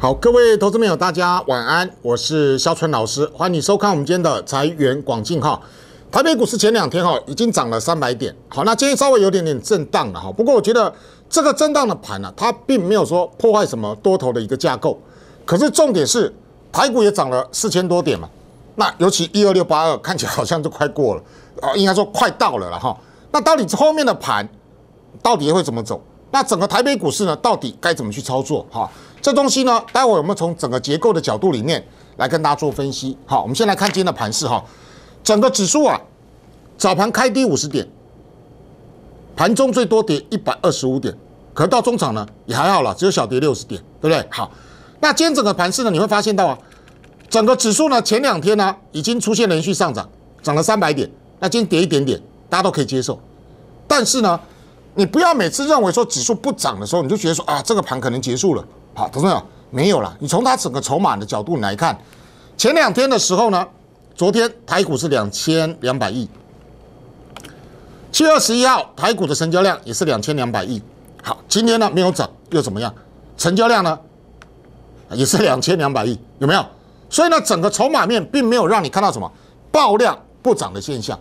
好，各位投资朋友，大家晚安，我是肖春老师，欢迎你收看我们今天的财源广进哈。台北股市前两天哈已经涨了三百点，好，那今天稍微有点点震荡了哈，不过我觉得这个震荡的盘呢，它并没有说破坏什么多头的一个架构，可是重点是台股也涨了四千多点嘛，那尤其一二六八二看起来好像就快过了啊，应该说快到了了哈，那到底后面的盘到底会怎么走？那整个台北股市呢，到底该怎么去操作？哈。这东西呢，待会我们从整个结构的角度里面来跟大家做分析。好，我们先来看今天的盘势哈，整个指数啊，早盘开低五十点，盘中最多跌一百二十五点，可是到中场呢也还好了，只有小跌六十点，对不对？好，那今天整个盘势呢，你会发现到啊，整个指数呢前两天呢已经出现连续上涨，涨了三百点，那今天跌一点点，大家都可以接受。但是呢，你不要每次认为说指数不涨的时候，你就觉得说啊这个盘可能结束了。好，同志们，没有了。你从它整个筹码的角度来看，前两天的时候呢，昨天台股是两千两百亿，七月二十一号台股的成交量也是两千两百亿。好，今天呢没有涨又怎么样？成交量呢也是两千两百亿，有没有？所以呢整个筹码面并没有让你看到什么爆量不涨的现象。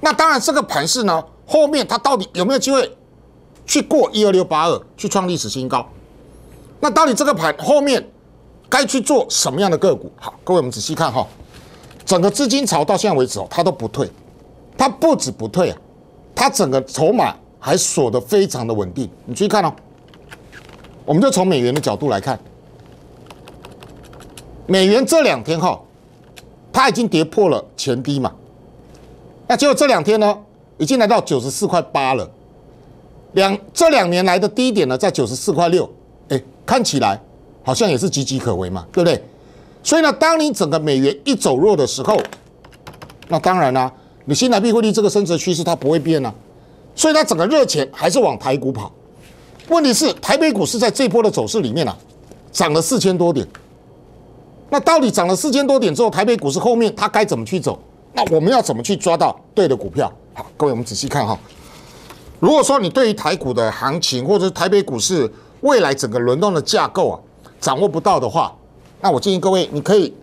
那当然，这个盘势呢后面它到底有没有机会去过一二六八二去创历史新高？那到底这个盘后面该去做什么样的个股？好，各位我们仔细看哈，整个资金潮到现在为止哦，它都不退，它不止不退啊，它整个筹码还锁得非常的稳定。你注意看哦，我们就从美元的角度来看，美元这两天哈，它已经跌破了前低嘛，那结果这两天呢，已经来到九十四块八了，两这两年来的低点呢，在九十四块六。看起来好像也是岌岌可危嘛，对不对？所以呢，当你整个美元一走弱的时候，那当然啦，你新台币汇率这个升值趋势它不会变啊，所以它整个热钱还是往台股跑。问题是，台北股市在这波的走势里面啊，涨了四千多点。那到底涨了四千多点之后，台北股市后面它该怎么去走？那我们要怎么去抓到对的股票？好，各位我们仔细看哈。如果说你对于台股的行情或者台北股市，未来整个轮动的架构啊，掌握不到的话，那我建议各位，你可以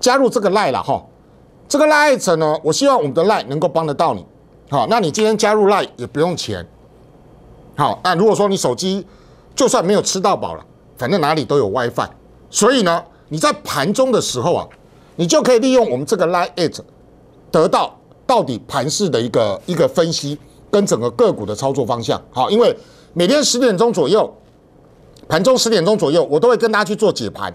加入这个 Lie 了哈。这个 Lie 层呢，我希望我们的 Lie 能够帮得到你。好，那你今天加入 Lie 也不用钱。好，那如果说你手机就算没有吃到饱了，反正哪里都有 WiFi，所以呢，你在盘中的时候啊，你就可以利用我们这个 Lie It 得到到底盘市的一个一个分析跟整个个股的操作方向。好，因为每天十点钟左右。盘中十点钟左右，我都会跟大家去做解盘，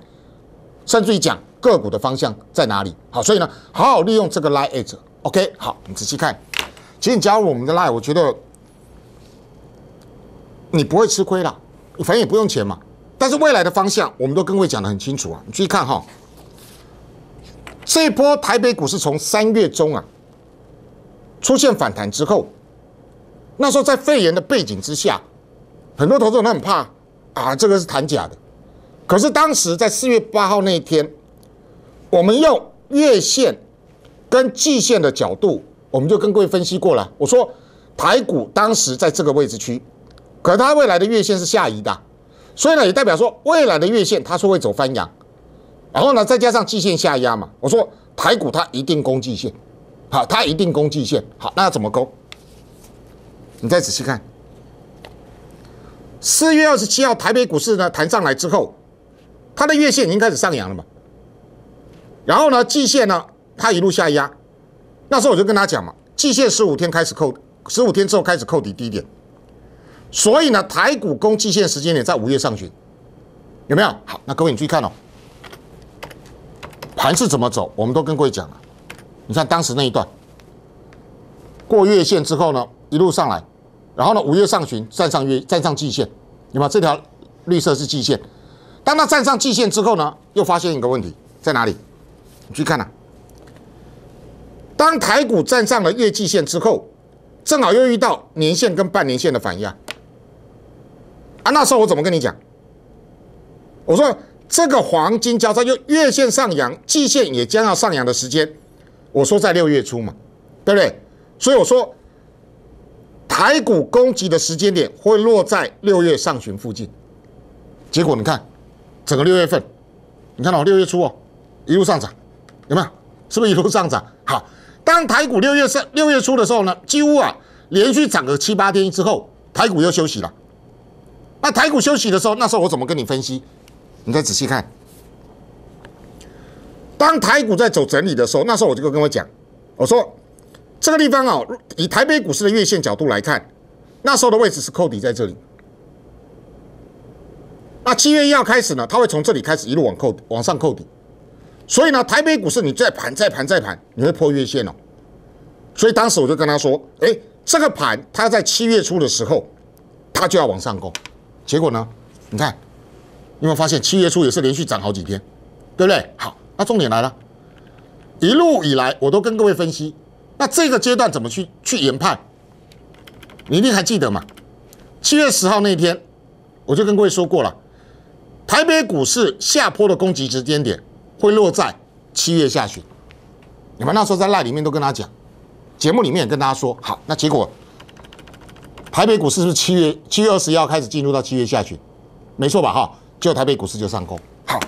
甚至于讲个股的方向在哪里。好，所以呢，好好利用这个 lie Edge。o k 好，你仔细看，其实你加入我们的 lie，我觉得你不会吃亏啦，反正也不用钱嘛。但是未来的方向，我们都跟各位讲的很清楚啊。你注意看哈，这波台北股市从三月中啊出现反弹之后，那时候在肺炎的背景之下，很多投资人都很怕。啊，这个是谈假的。可是当时在四月八号那一天，我们用月线跟季线的角度，我们就跟各位分析过了。我说，台股当时在这个位置区，可它未来的月线是下移的，所以呢也代表说未来的月线它是会走翻阳，然后呢再加上季线下压嘛，我说台股它一定攻季线，好，它一定攻季线，好，那要怎么攻？你再仔细看。四月二十七号，台北股市呢弹上来之后，它的月线已经开始上扬了嘛。然后呢，季线呢，它一路下压。那时候我就跟他讲嘛，季线十五天开始扣，十五天之后开始扣底低点。所以呢，台股攻季线时间点在五月上旬，有没有？好，那各位你注意看哦，盘是怎么走，我们都跟各位讲了。你看当时那一段，过月线之后呢，一路上来。然后呢？五月上旬站上月站上季线，你看这条绿色是季线。当它站上季线之后呢，又发现一个问题在哪里？你去看呐。当台股站上了月季线之后，正好又遇到年线跟半年线的反压。啊，那时候我怎么跟你讲？我说这个黄金交叉，月线上扬，季线也将要上扬的时间，我说在六月初嘛，对不对？所以我说。台股攻击的时间点会落在六月上旬附近，结果你看，整个六月份，你看哦，六月初哦，一路上涨，有没有？是不是一路上涨？好，当台股六月上六月初的时候呢，几乎啊连续涨个七八天之后，台股又休息了。那台股休息的时候，那时候我怎么跟你分析？你再仔细看，当台股在走整理的时候，那时候我就跟我讲，我说。这个地方哦，以台北股市的月线角度来看，那时候的位置是扣底在这里。那七月一号开始呢，它会从这里开始一路往扣往上扣底，所以呢，台北股市你再盘再盘再盘，你会破月线哦。所以当时我就跟他说：“哎，这个盘它在七月初的时候，它就要往上攻。”结果呢，你看有没有发现，七月初也是连续涨好几天，对不对？好，那重点来了，一路以来我都跟各位分析。那这个阶段怎么去去研判？你一定还记得吗？七月十号那一天，我就跟各位说过了，台北股市下坡的攻击时间点会落在七月下旬。你们那时候在赖里面都跟他讲，节目里面也跟他说，好，那结果台北股市是是七月七月二十一号开始进入到七月下旬？没错吧？哈，就台北股市就上攻。好，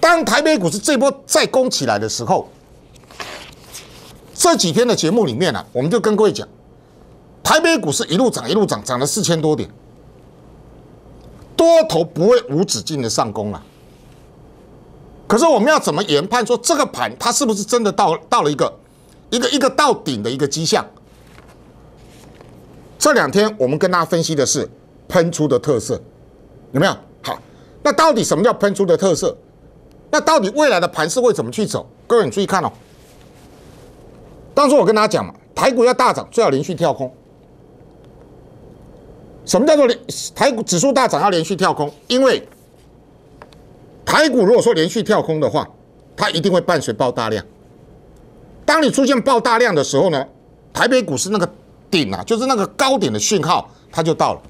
当台北股市这波再攻起来的时候。这几天的节目里面呢，我们就跟各位讲，台北股市一路涨一路涨，涨了四千多点，多头不会无止境的上攻啊。可是我们要怎么研判说这个盘它是不是真的到到了一个一个一个到顶的一个迹象？这两天我们跟大家分析的是喷出的特色有没有？好，那到底什么叫喷出的特色？那到底未来的盘是会怎么去走？各位你注意看哦。当初我跟大家讲嘛，台股要大涨，最好连续跳空。什么叫做连台股指数大涨要连续跳空？因为台股如果说连续跳空的话，它一定会伴随爆大量。当你出现爆大量的时候呢，台北股市那个顶啊，就是那个高点的讯号，它就到了。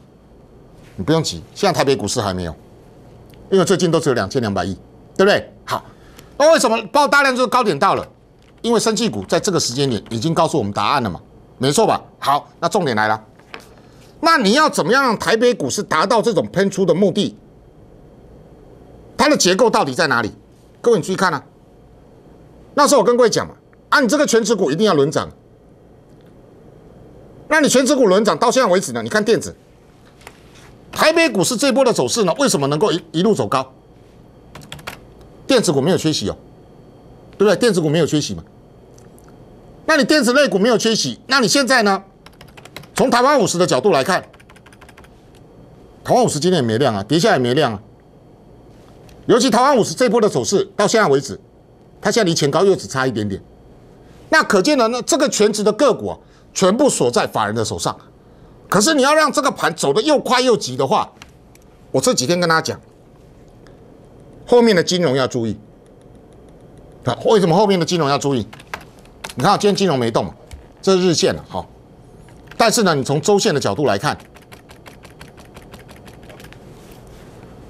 你不用急，现在台北股市还没有，因为最近都只有两千两百亿，对不对？好，那为什么爆大量就是高点到了？因为生气股在这个时间点已经告诉我们答案了嘛，没错吧？好，那重点来了，那你要怎么样让台北股市达到这种喷出的目的？它的结构到底在哪里？各位，你注意看啊，那时候我跟各位讲嘛，你这个全持股一定要轮涨，那你全持股轮涨到现在为止呢？你看电子，台北股市这波的走势呢？为什么能够一一路走高？电子股没有缺席哦。对不对？电子股没有缺席嘛？那你电子类股没有缺席，那你现在呢？从台湾五十的角度来看，台湾五十今天也没量啊，跌下来也没量啊。尤其台湾五十这波的走势到现在为止，它现在离前高又只差一点点。那可见呢，那这个全值的个股啊、全部锁在法人的手上。可是你要让这个盘走得又快又急的话，我这几天跟大家讲，后面的金融要注意。为什么后面的金融要注意？你看今天金融没动，这是日线了，好。但是呢，你从周线的角度来看，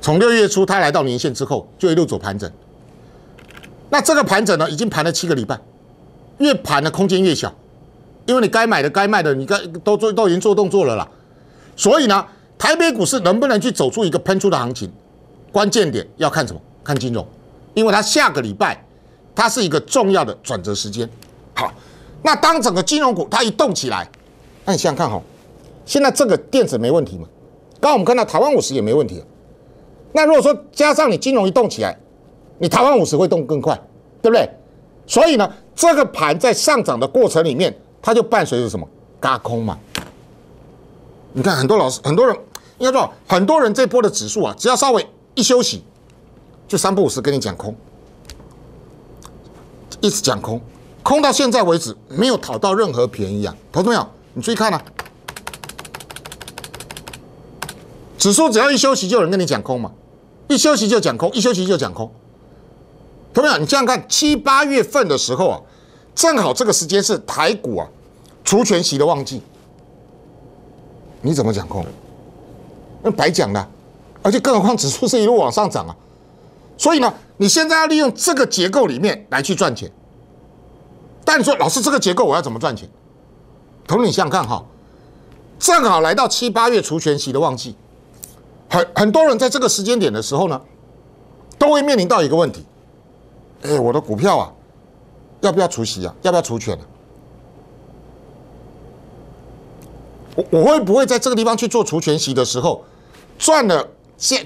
从六月初它来到年线之后，就一路走盘整。那这个盘整呢，已经盘了七个礼拜，越盘的空间越小，因为你该买的、该卖的，你该都做都已经做动作了啦。所以呢，台北股市能不能去走出一个喷出的行情，关键点要看什么？看金融，因为它下个礼拜。它是一个重要的转折时间，好，那当整个金融股它一动起来，那你想想看哈，现在这个电子没问题吗？刚刚我们看到台湾五十也没问题，那如果说加上你金融一动起来，你台湾五十会动更快，对不对？所以呢，这个盘在上涨的过程里面，它就伴随着什么？嘎空嘛。你看很多老师，很多人应该说，很多人这波的指数啊，只要稍微一休息，就三不五时跟你讲空。一直讲空，空到现在为止没有讨到任何便宜啊！同志们，你注意看啊，指数只要一休息就有人跟你讲空嘛，一休息就讲空，一休息就讲空。同志们，你这样看，七八月份的时候啊，正好这个时间是台股啊除权息的旺季，你怎么讲空？那白讲了，而且更何况指数是一路往上涨啊！所以呢，你现在要利用这个结构里面来去赚钱。但你说，老师，这个结构我要怎么赚钱？同你想想看哈，正好来到七八月除权息的旺季，很很多人在这个时间点的时候呢，都会面临到一个问题：，哎，我的股票啊，要不要除息啊？要不要除权？我我会不会在这个地方去做除权息的时候，赚了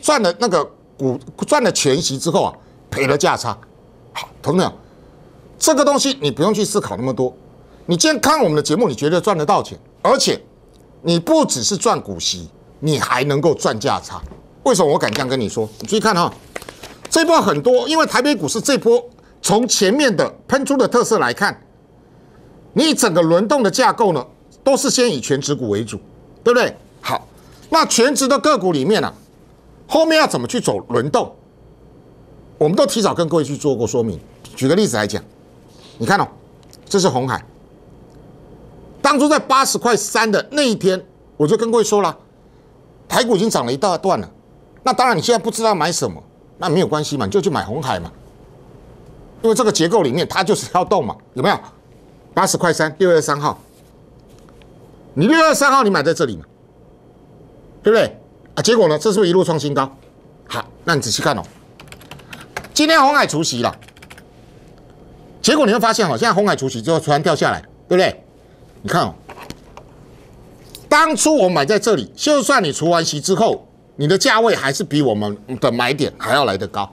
赚了那个？股赚了全息之后啊，赔了价差，好，同志们，这个东西你不用去思考那么多。你今天看我们的节目，你觉得赚得到钱，而且你不只是赚股息，你还能够赚价差。为什么我敢这样跟你说？你注意看哈，这波很多，因为台北股市这波从前面的喷出的特色来看，你整个轮动的架构呢，都是先以全职股为主，对不对？好，那全职的个股里面呢？后面要怎么去走轮动，我们都提早跟各位去做过说明。举个例子来讲，你看哦，这是红海，当初在八十块三的那一天，我就跟各位说了，台股已经涨了一大段了。那当然你现在不知道买什么，那没有关系嘛，就去买红海嘛，因为这个结构里面它就是要动嘛，有没有？八十块三六月三号，你六月三号你买在这里嘛，对不对？啊，结果呢？这是不是一路创新高？好，那你仔细看哦。今天红海除夕了，结果你会发现哦，现在红海除夕之后突然掉下来，对不对？你看哦，当初我买在这里，就算你除完席之后，你的价位还是比我们的买点还要来得高。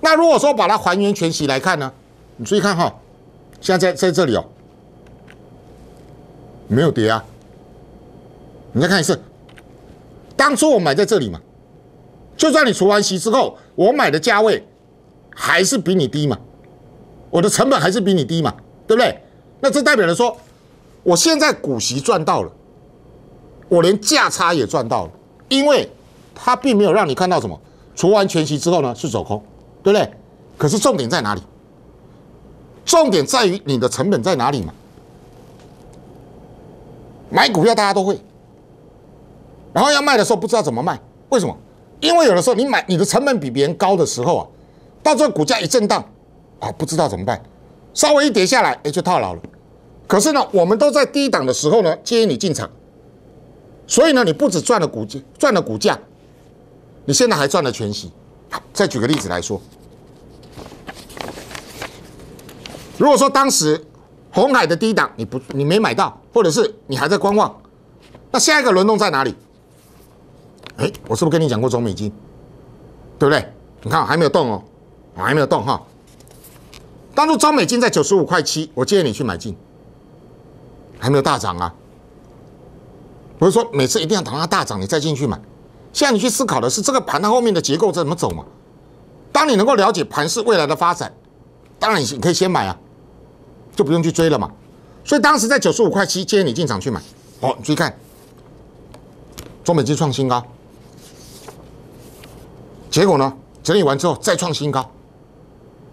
那如果说把它还原全息来看呢？你注意看哈，现在在这里哦，没有跌啊。你再看一次。当初我买在这里嘛，就算你除完息之后，我买的价位还是比你低嘛，我的成本还是比你低嘛，对不对？那这代表着说，我现在股息赚到了，我连价差也赚到了，因为它并没有让你看到什么除完全息之后呢是走空，对不对？可是重点在哪里？重点在于你的成本在哪里嘛？买股票大家都会。然后要卖的时候不知道怎么卖，为什么？因为有的时候你买你的成本比别人高的时候啊，到最后股价一震荡，啊不知道怎么办，稍微一跌下来，哎就套牢了。可是呢，我们都在低档的时候呢建议你进场，所以呢，你不止赚了股赚了股价，你现在还赚了全息。再举个例子来说，如果说当时红海的低档你不你没买到，或者是你还在观望，那下一个轮动在哪里？哎，我是不是跟你讲过中美金？对不对？你看还没有动哦，还没有动哈。当初中美金在九十五块七，我建议你去买进。还没有大涨啊，不是说每次一定要等它大涨你再进去买。现在你去思考的是这个盘它后面的结构在怎么走嘛。当你能够了解盘市未来的发展，当然你你可以先买啊，就不用去追了嘛。所以当时在九十五块七建议你进场去买。好，你注意看，中美金创新高。结果呢？整理完之后再创新高。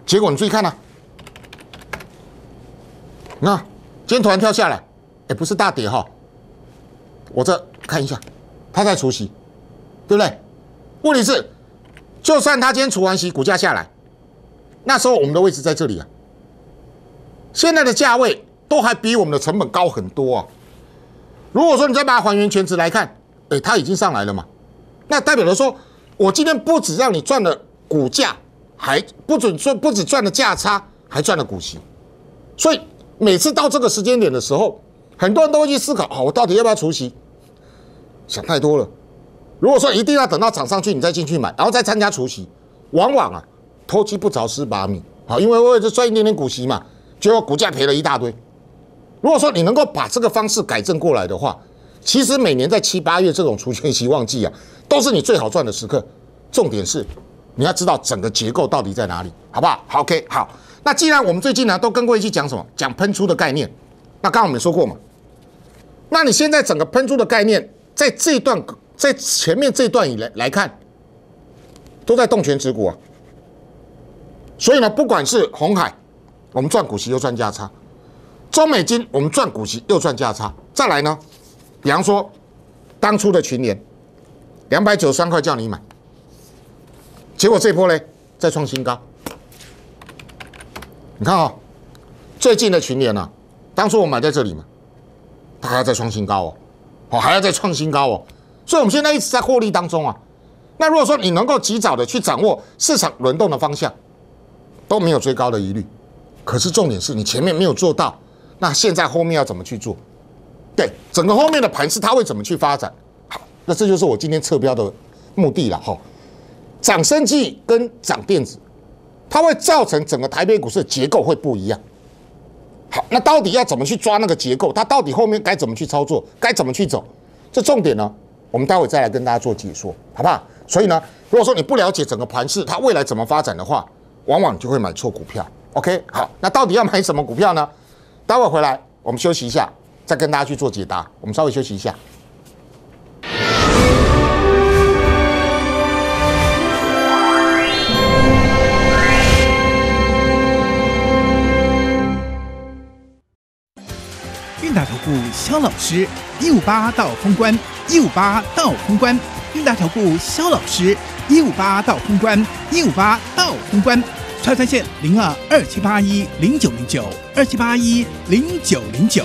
结果你注意看呢，你看今天突然跳下来，也不是大跌哈。我这看一下，它在除息，对不对？问题是，就算它今天除完息，股价下来，那时候我们的位置在这里啊。现在的价位都还比我们的成本高很多啊。如果说你再把它还原全值来看，哎，它已经上来了嘛，那代表着说。我今天不止让你赚了股价，还不准说不止赚了价差，还赚了股息。所以每次到这个时间点的时候，很多人都会去思考：，好，我到底要不要除息？想太多了。如果说一定要等到涨上去你再进去买，然后再参加除息，往往啊偷鸡不着蚀把米。好，因为我也是赚一点点股息嘛，结果股价赔了一大堆。如果说你能够把这个方式改正过来的话，其实每年在七八月这种出前期旺季啊，都是你最好赚的时刻。重点是，你要知道整个结构到底在哪里，好不好？好，K 好。那既然我们最近呢都跟过一期讲什么？讲喷出的概念。那刚刚我们说过嘛，那你现在整个喷出的概念，在这段在前面这段以来来看，都在动权值股啊。所以呢，不管是红海，我们赚股息又赚价差；中美金，我们赚股息又赚价差。再来呢？比方说：“当初的群联，两百九十三块叫你买，结果这波呢再创新高。你看啊，最近的群联啊，当初我买在这里嘛，它还要再创新高哦，哦还要再创新高哦。所以我们现在一直在获利当中啊。那如果说你能够及早的去掌握市场轮动的方向，都没有追高的疑虑。可是重点是你前面没有做到，那现在后面要怎么去做？”对，整个后面的盘势它会怎么去发展？好，那这就是我今天测标的目的了哈。涨升技跟涨电子，它会造成整个台北股市的结构会不一样。好，那到底要怎么去抓那个结构？它到底后面该怎么去操作？该怎么去走？这重点呢，我们待会再来跟大家做解说，好不好？所以呢，如果说你不了解整个盘势它未来怎么发展的话，往往就会买错股票。OK，好，那到底要买什么股票呢？待会回来我们休息一下。再跟大家去做解答，我们稍微休息一下。韵达投顾肖老师一五八到通关一五八到通关，韵达投顾肖老师一五八到通关一五八到通关，超单线零二二七八一零九零九二七八一零九零九。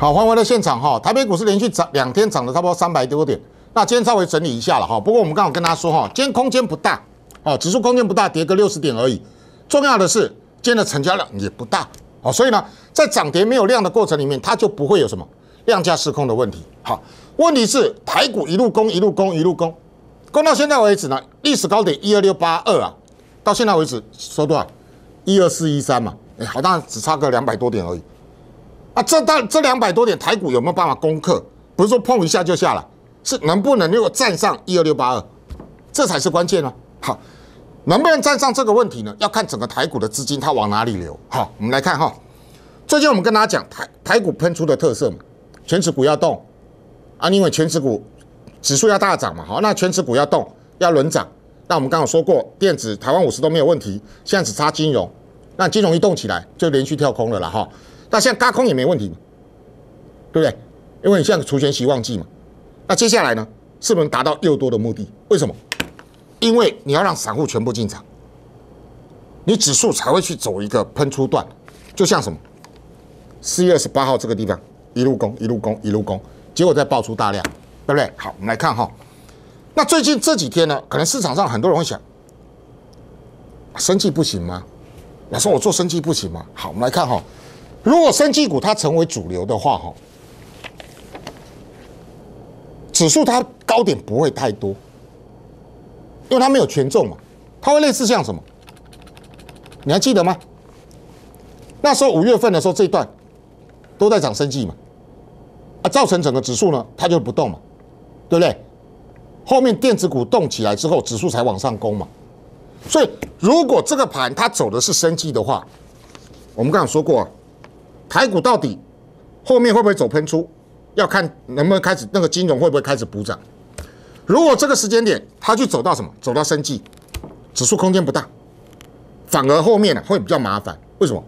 好，返回到现场哈，台北股市连续涨两天，涨了差不多三百多点。那今天稍微整理一下了哈，不过我们刚好跟家说哈，今天空间不大哦，指数空间不大，跌个六十点而已。重要的是，今天的成交量也不大哦，所以呢，在涨跌没有量的过程里面，它就不会有什么量价失控的问题。好，问题是台股一路攻一路攻一路攻，攻到现在为止呢，历史高点一二六八二啊，到现在为止收多少？一二四一三嘛，哎，好，然只差个两百多点而已。啊，这到这两百多点台股有没有办法攻克？不是说碰一下就下了，是能不能如果站上一二六八二？这才是关键啊！好，能不能站上这个问题呢？要看整个台股的资金它往哪里流。好，我们来看哈，最近我们跟大家讲台台股喷出的特色，全指股要动啊，因为全指股指数要大涨嘛。好，那全指股要动要轮涨，那我们刚刚说过，电子、台湾五十都没有问题，现在只差金融。那金融一动起来，就连续跳空了了哈。那现在加空也没问题嘛，对不对？因为你现在除权希望季嘛。那接下来呢，是不能达到又多的目的？为什么？因为你要让散户全部进场，你指数才会去走一个喷出段。就像什么，四月二十八号这个地方一路攻一路攻一路攻，结果再爆出大量，对不对？好，我们来看哈。那最近这几天呢，可能市场上很多人会想，生气不行吗？老师，我做生气不行吗？好，我们来看哈。如果生技股它成为主流的话，哈，指数它高点不会太多，因为它没有权重嘛，它会类似像什么？你还记得吗？那时候五月份的时候，这段都在涨生技嘛，啊，造成整个指数呢，它就不动嘛，对不对？后面电子股动起来之后，指数才往上攻嘛。所以如果这个盘它走的是生技的话，我们刚刚说过。台股到底后面会不会走喷出？要看能不能开始那个金融会不会开始补涨？如果这个时间点它去走到什么？走到升绩，指数空间不大，反而后面呢会比较麻烦。为什么？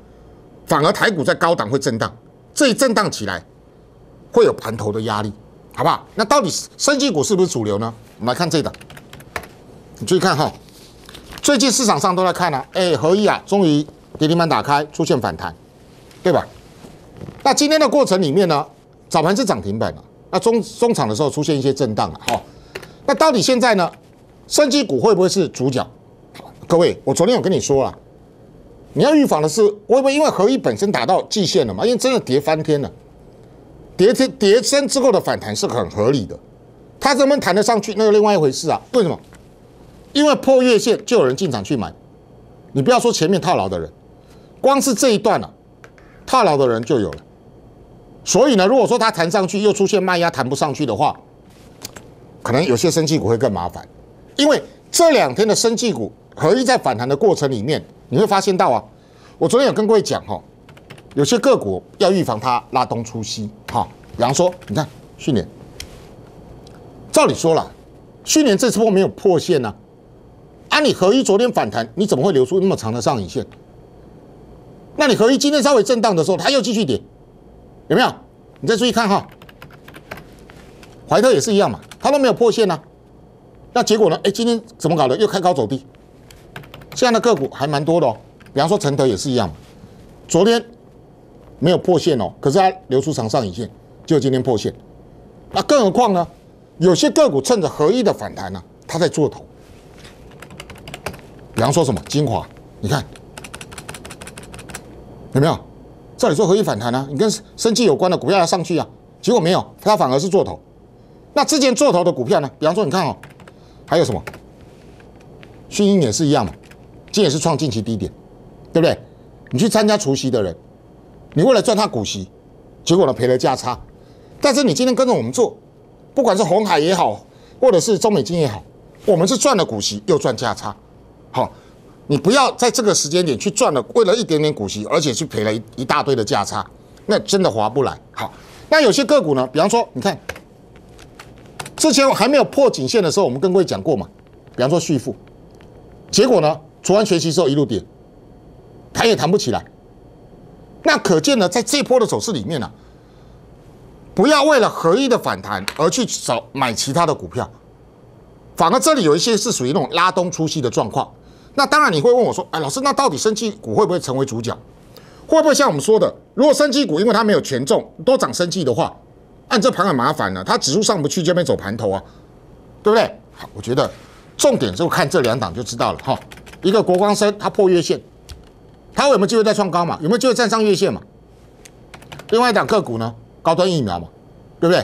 反而台股在高档会震荡，这一震荡起来会有盘头的压力，好不好？那到底升绩股是不是主流呢？我们来看这档，你注意看哈，最近市场上都在看啊，哎，合意啊，终于跌停板打开，出现反弹，对吧？那今天的过程里面呢，早盘是涨停板啊，那中中场的时候出现一些震荡了，好。那到底现在呢，升级股会不会是主角？各位，我昨天有跟你说啦，你要预防的是会不会因为合一本身打到极限了嘛？因为真的跌翻天了，跌天跌深之后的反弹是很合理的，它不能弹得上去那是另外一回事啊。为什么？因为破月线就有人进场去买，你不要说前面套牢的人，光是这一段啊。怕牢的人就有了，所以呢，如果说它弹上去又出现卖压，弹不上去的话，可能有些升气股会更麻烦，因为这两天的升气股合一在反弹的过程里面，你会发现到啊，我昨天有跟各位讲哈，有些个股要预防它拉东出西哈，比方说你看去年，照理说了，去年这波没有破线呢，啊你合一昨天反弹，你怎么会流出那么长的上影线？那你合一今天稍微震荡的时候，它又继续跌，有没有？你再注意看哈，怀特也是一样嘛，它都没有破线呢。那结果呢？哎，今天怎么搞的？又开高走低。这样的个股还蛮多的哦。比方说承德也是一样，昨天没有破线哦，可是它流出长上影线，就今天破线。那更何况呢？有些个股趁着合一的反弹呢，它在做头。比方说什么精华，你看。有没有？这里做可以反弹啊，你跟生气有关的股票要上去啊，结果没有，它反而是做头。那之前做头的股票呢？比方说，你看哦，还有什么？迅鹰也是一样的，今也是创近期低点，对不对？你去参加除夕的人，你为了赚他股息，结果呢赔了价差。但是你今天跟着我们做，不管是红海也好，或者是中美金也好，我们是赚了股息又赚价差，好。你不要在这个时间点去赚了，为了一点点股息，而且去赔了一一大堆的价差，那真的划不来。好，那有些个股呢，比方说，你看之前还没有破颈线的时候，我们跟各位讲过嘛，比方说续付，结果呢，除完学习之后一路跌，弹也弹不起来。那可见呢，在这波的走势里面呢，不要为了合一的反弹而去找买其他的股票，反而这里有一些是属于那种拉东出西的状况。那当然，你会问我说，哎，老师，那到底生绩股会不会成为主角？会不会像我们说的，如果生绩股因为它没有权重，都涨生绩的话，按这盘很麻烦了，它指数上不去，就没走盘头啊，对不对？好，我觉得重点就看这两档就知道了哈。一个国光生它破月线，它有没有机会再创高嘛？有没有机会站上月线嘛？另外一档个股呢，高端疫苗嘛，对不对？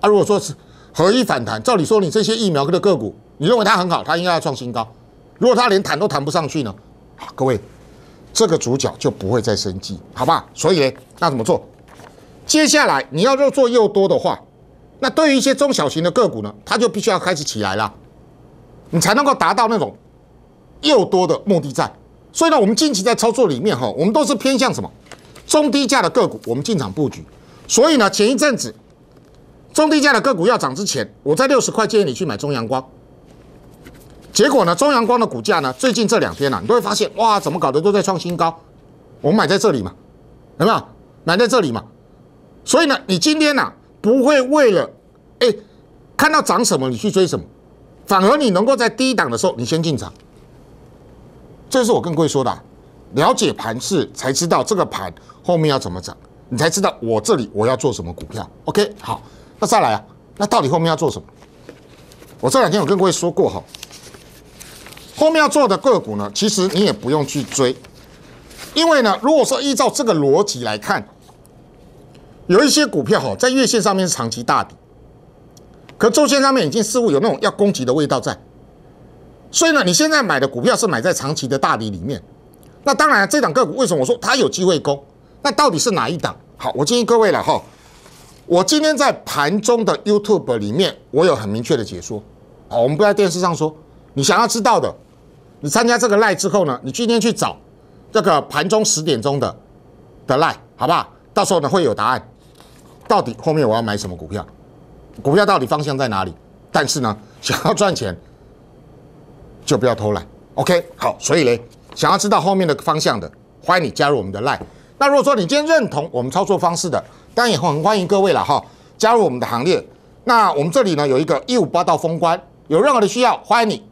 啊，如果说是合一反弹，照理说你这些疫苗的个股，你认为它很好，它应该要创新高。如果他连谈都谈不上去呢，各位，这个主角就不会再生机，好吧？所以呢，那怎么做？接下来你要又做又多的话，那对于一些中小型的个股呢，它就必须要开始起来了，你才能够达到那种又多的目的在。所以呢，我们近期在操作里面哈，我们都是偏向什么？中低价的个股，我们进场布局。所以呢，前一阵子中低价的个股要涨之前，我在六十块建议你去买中阳光。结果呢？中阳光的股价呢？最近这两天呢，你都会发现哇，怎么搞的都在创新高？我买在这里嘛，有没有？买在这里嘛。所以呢，你今天呢不会为了哎看到涨什么你去追什么，反而你能够在低档的时候你先进场。这是我跟各位说的，了解盘势才知道这个盘后面要怎么涨，你才知道我这里我要做什么股票。OK，好，那再来啊，那到底后面要做什么？我这两天有跟各位说过哈。后面要做的个股呢，其实你也不用去追，因为呢，如果说依照这个逻辑来看，有一些股票哈，在月线上面是长期大底，可周线上面已经似乎有那种要攻击的味道在，所以呢，你现在买的股票是买在长期的大底里面。那当然，这档个股为什么我说它有机会攻？那到底是哪一档？好，我建议各位了哈，我今天在盘中的 YouTube 里面，我有很明确的解说。好，我们不在电视上说。你想要知道的，你参加这个赖之后呢，你今天去找这个盘中十点钟的的赖，好不好？到时候呢会有答案。到底后面我要买什么股票？股票到底方向在哪里？但是呢，想要赚钱就不要偷懒。OK，好。所以呢，想要知道后面的方向的，欢迎你加入我们的赖。那如果说你今天认同我们操作方式的，当然也很欢迎各位了哈，加入我们的行列。那我们这里呢有一个一五八道封关，有任何的需要，欢迎你。